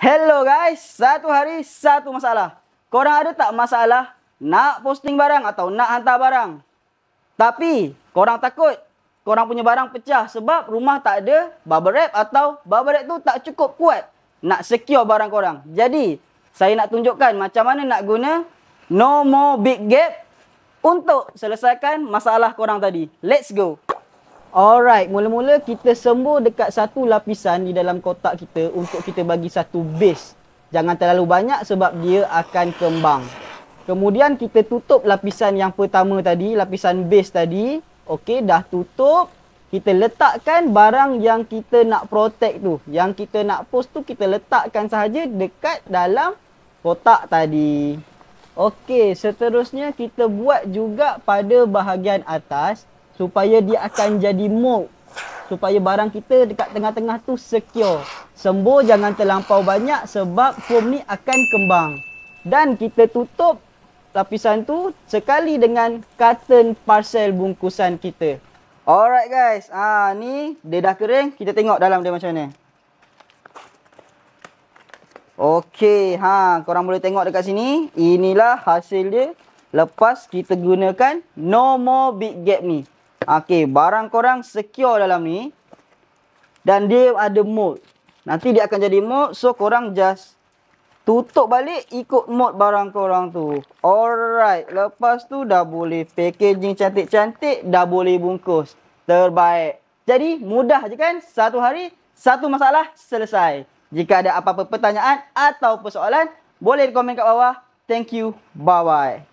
Hello guys, satu hari satu masalah. Korang ada tak masalah nak posting barang atau nak hantar barang? Tapi korang takut korang punya barang pecah sebab rumah tak ada bubble wrap atau bubble wrap tu tak cukup kuat nak secure barang korang. Jadi saya nak tunjukkan macam mana nak guna no more big gap untuk selesaikan masalah korang tadi. Let's go! Alright, mula-mula kita sembur dekat satu lapisan di dalam kotak kita untuk kita bagi satu base. Jangan terlalu banyak sebab dia akan kembang. Kemudian kita tutup lapisan yang pertama tadi, lapisan base tadi. Okey, dah tutup. Kita letakkan barang yang kita nak protect tu. Yang kita nak post tu kita letakkan sahaja dekat dalam kotak tadi. Okey, seterusnya kita buat juga pada bahagian atas supaya dia akan jadi mold supaya barang kita dekat tengah-tengah tu secure. Sembur jangan terlampau banyak sebab foam ni akan kembang. Dan kita tutup lapisan tu sekali dengan carton parcel bungkusan kita. Alright guys, ha, ni dia dah kering, kita tengok dalam dia macam mana. Okey, ha korang boleh tengok dekat sini, inilah hasil dia lepas kita gunakan no more big gap ni. Okey, barang korang secure dalam ni. Dan dia ada mood. Nanti dia akan jadi mood, So, korang just tutup balik ikut mood barang korang tu. Alright. Lepas tu dah boleh packaging cantik-cantik. Dah boleh bungkus. Terbaik. Jadi, mudah je kan? Satu hari, satu masalah selesai. Jika ada apa-apa pertanyaan atau persoalan, boleh komen kat bawah. Thank you. Bye-bye.